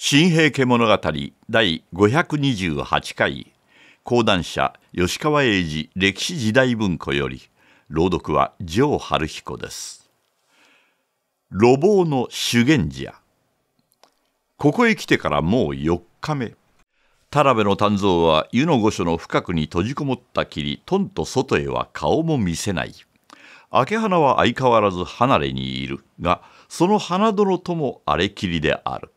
新平家物語第528回講談社吉川英治歴史時代文庫より朗読は城春彦です路傍の修験寺やここへ来てからもう4日目田辺の丹蔵は湯の御所の深くに閉じこもったきりとんと外へは顔も見せない明け花は相変わらず離れにいるがその花殿とも荒れきりである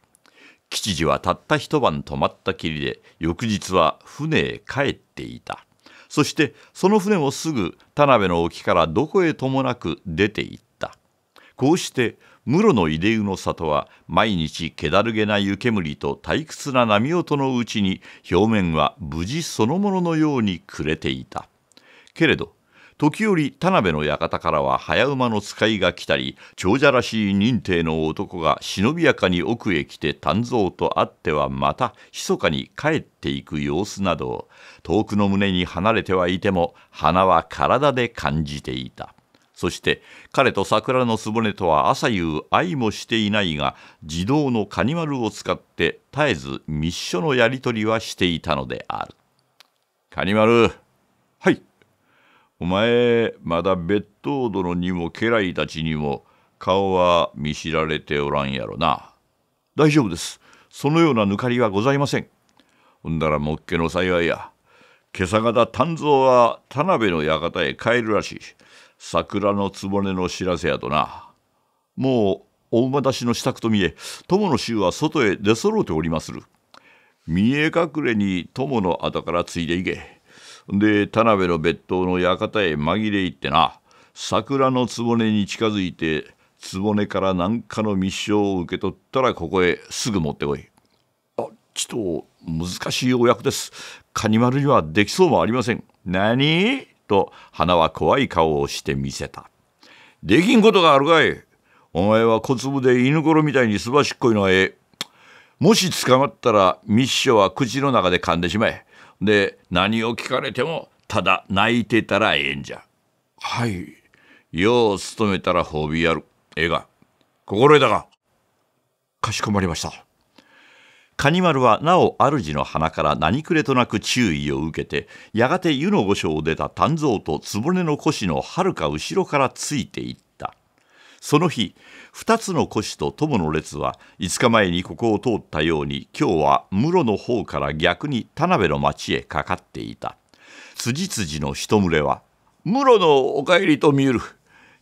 吉次はたった一晩泊まったきりで翌日は船へ帰っていたそしてその船もすぐ田辺の沖からどこへともなく出ていったこうして室の出湯の里は毎日けだるげな湯煙と退屈な波音のうちに表面は無事そのもののように暮れていたけれど時折田辺の館からは早馬の使いが来たり長者らしい認定の男が忍びやかに奥へ来て丹造と会ってはまた密かに帰っていく様子など遠くの胸に離れてはいても花は体で感じていた。そして彼と桜のすぼねとは朝夕愛もしていないが自動のカニルを使って絶えず密書のやり取りはしていたのである。カニル、はいお前まだ別当殿にも家来たちにも顔は見知られておらんやろな。大丈夫です。そのようなぬかりはございません。ほんだらもっけの幸いや。今朝方丹蔵は田辺の館へ帰るらしい。桜の局の知らせやとなもうお馬出しの支度と見え友の衆は外へ出揃うておりまする見え隠れに友の後からついでいけで田辺の別当の館へ紛れ入ってな桜の局に近づいて局から何かの密書を受け取ったらここへすぐ持ってこいあちと難しいお役ですカニ丸にはできそうもありません何と花は怖い顔をしてみせた。できんことがあるかい。お前は小粒で犬頃みたいにすばしっこいのはええ。もし捕まったら密書は口の中で噛んでしまえ。で何を聞かれてもただ泣いてたらええんじゃ。はい。よう勤めたら褒美やる。ええが。心得たか。かしこまりました。蟹丸はなお主の鼻から何くれとなく注意を受けてやがて湯の御所を出た丹蔵と局の腰のはるか後ろからついていったその日2つの腰と友の列は5日前にここを通ったように今日は室の方から逆に田辺の町へかかっていた辻々の人群れは「室のお帰りと見える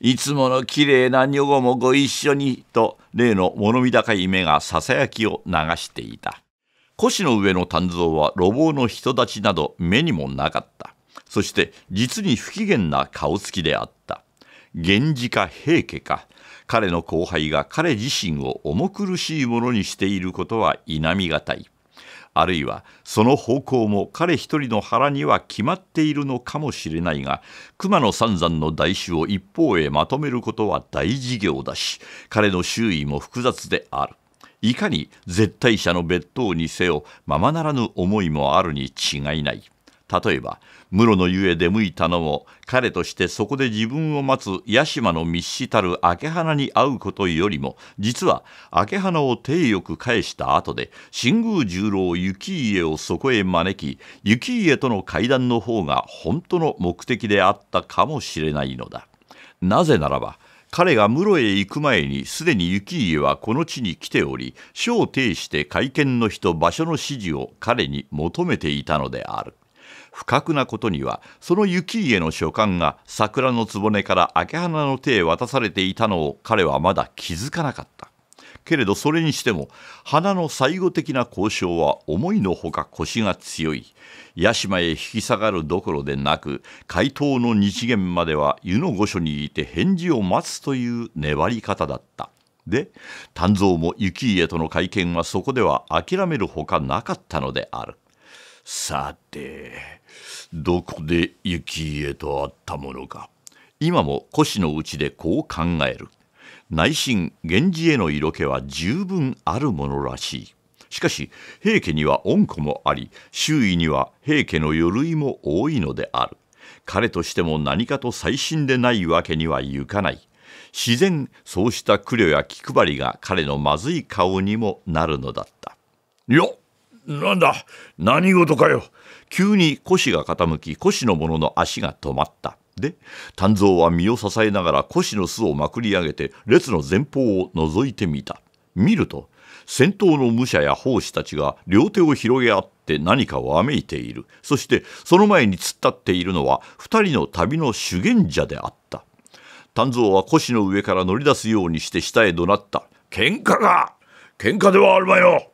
いつものきれいな女房もご一緒に、と、例の物見高い目がささやきを流していた。腰の上の丹造は路傍の人立ちなど目にもなかった。そして実に不機嫌な顔つきであった。源氏か平家か、彼の後輩が彼自身を重苦しいものにしていることは否みがたい。あるいはその方向も彼一人の腹には決まっているのかもしれないが熊野三山の代種を一方へまとめることは大事業だし彼の周囲も複雑である。いかに絶対者の別当にせよままならぬ思いもあるに違いない。例えば室の湯へ出向いたのも彼としてそこで自分を待つ屋島の密使たる明花に会うことよりも実は明花を手よく返した後で新宮十郎幸家をそこへ招き幸家との会談の方が本当の目的であったかもしれないのだ。なぜならば彼が室へ行く前にすでに幸家はこの地に来ており書を呈して会見の日と場所の指示を彼に求めていたのである。不覚なことにはその雪家の書簡が桜の局から明け花の手へ渡されていたのを彼はまだ気づかなかったけれどそれにしても花の最後的な交渉は思いのほか腰が強い屋島へ引き下がるどころでなく回答の日限までは湯の御所にいて返事を待つという粘り方だったで丹造も雪家との会見はそこでは諦めるほかなかったのである。さてどこで幸家と会ったものか今も腰のうちでこう考える内心源氏への色気は十分あるものらしいしかし平家には恩子もあり周囲には平家の鎧類も多いのである彼としても何かと細心でないわけにはいかない自然そうした苦慮や気配りが彼のまずい顔にもなるのだったよっなんだ何事かよ急に腰が傾き腰の者の足が止まったで炭蔵は身を支えながら腰の巣をまくり上げて列の前方を覗いてみた見ると先頭の武者や奉仕たちが両手を広げ合って何かをあめいているそしてその前に突っ立っているのは2人の旅の修験者であった炭蔵は腰の上から乗り出すようにして下へ怒鳴った喧嘩が喧嘩ではあるまよ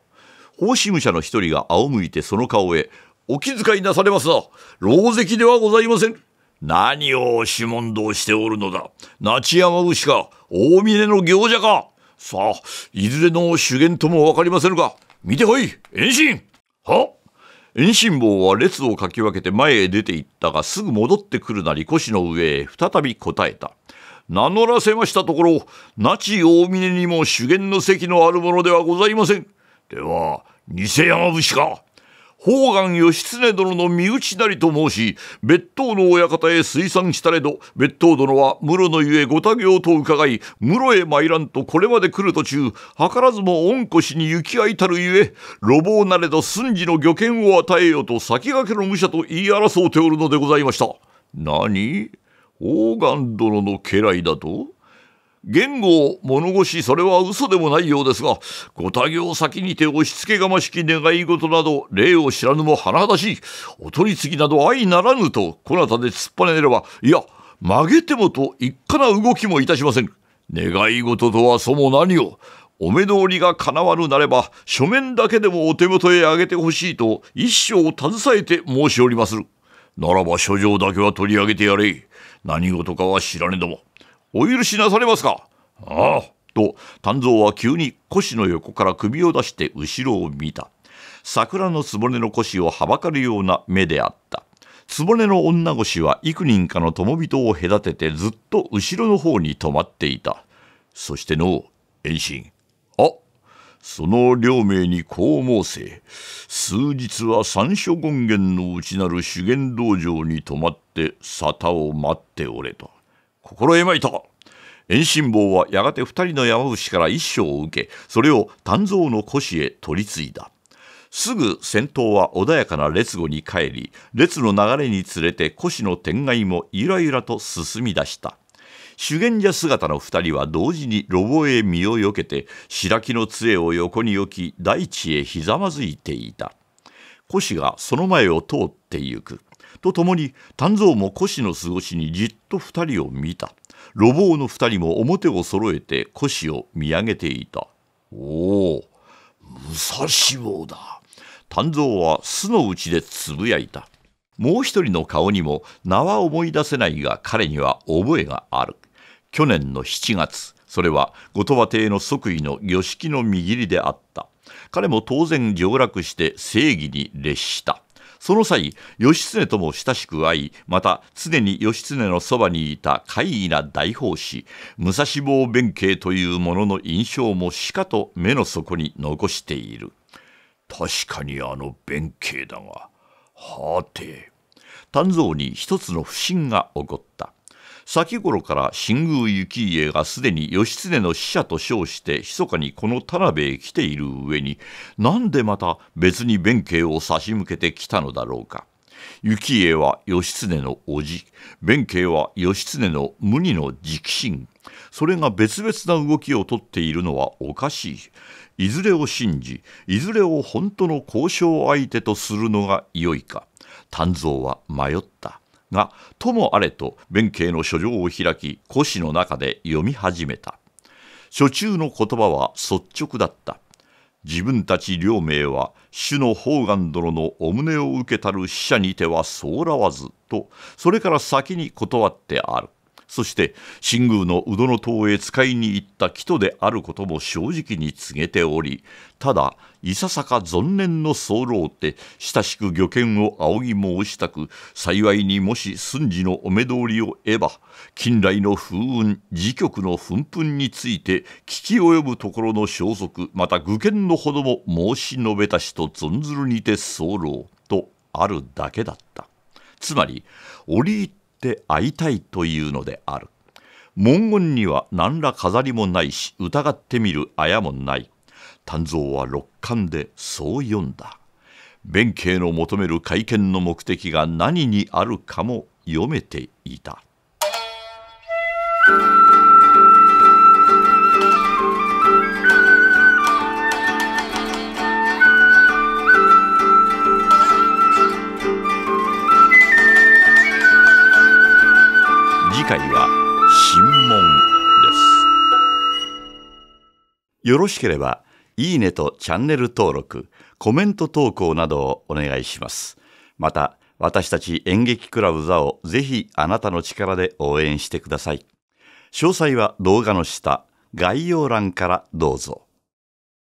法仕務者の一人が仰向いてその顔へ、お気遣いなされますな。牢石ではございません。何を指紋道しておるのだ。那山牛か、大峰の行者か。さあ、いずれの主言とも分かりませぬが、見てほい、遠心は遠心棒は列をかき分けて前へ出て行ったが、すぐ戻ってくるなり腰の上へ再び答えた。名乗らせましたところ、那智大峰にも主言の席のあるものではございません。では偽山伏か宝願義経殿の身内なりと申し別当の親方へ推参したれど別当殿は室のゆえご多行と伺い室へ参らんとこれまで来る途中図らずも御腰に行き合いたるゆえ路傍なれど寸事の御権を与えよと先駆けの武者と言い争うておるのでございました。何宝願殿の家来だと言語を物腰それは嘘でもないようですがご多行先にて押し付けがましき願い事など礼を知らぬも甚だしいお取り次ぎなど相ならぬとこなたで突っぱねればいや曲げてもと一家な動きもいたしません願い事とはそも何をお目通りがかなわぬなれば書面だけでもお手元へ上げてほしいと一生携えて申しおりまするならば書状だけは取り上げてやれ何事かは知らねどもお許しなされますかああと丹蔵は急に腰の横から首を出して後ろを見た桜の局の腰をはばかるような目であった局の女腰は幾人かの友人を隔ててずっと後ろの方に止まっていたそしての遠心あその両名にこう申せ数日は三所権現の内なる修験道場に泊まって沙汰を待っておれと心得まいた。遠心坊はやがて二人の山伏から一章を受けそれを丹蔵の腰へ取り継いだすぐ先頭は穏やかな列後に帰り列の流れにつれて腰の天外もゆらゆらと進み出した修験者姿の二人は同時にロボへ身をよけて白木の杖を横に置き大地へひざまずいていた腰がその前を通ってゆくとともに丹蔵も腰の過ごしにじっと2人を見た路傍の2人も表を揃えて腰を見上げていたおお武蔵坊だ丹蔵は巣の内でつぶやいたもう一人の顔にも名は思い出せないが彼には覚えがある去年の7月それは後鳥羽邸の即位の義式の右利りであった彼も当然上洛して正義に列したその際義経とも親しく会いまた常に義経のそばにいた怪異な大法師武蔵坊弁慶というものの印象もしかと目の底に残している確かにあの弁慶だがはて丹蔵に一つの不審が起こった先頃から新宮行家がすでに義経の使者と称して密かにこの田辺へ来ている上に何でまた別に弁慶を差し向けてきたのだろうか。幸家は義経の叔父弁慶は義経の無二の直臣それが別々な動きをとっているのはおかしいいずれを信じいずれを本当の交渉相手とするのが良いか丹蔵は迷ったがともあれと弁慶の書状を開き古紙の中で読み始めた書中の言葉は率直だった自分たち両名は主の方眼殿のお胸を受けたる使者にてはそうらわずとそれから先に断ってあるそして新宮の宇戸の塔へ使いに行った木戸であることも正直に告げておりただいささか存念の候って親しく御見を仰ぎ申したく幸いにもし寸時のお目通りを得ば近来の風雲時局の奮奮について聞き及ぶところの消息また愚見のほども申し述べたしと存ずるにて候とあるだけだった。つまり折り入って会いたいというのである文言には何ら飾りもないし疑ってみるあやもない丹蔵は六巻でそう読んだ弁慶の求める会見の目的が何にあるかも読めていた神門ですよろしければいいねとチャンネル登録コメント投稿などをお願いしますまた私たち演劇クラブ座をぜひあなたの力で応援してください詳細は動画の下概要欄からどうぞ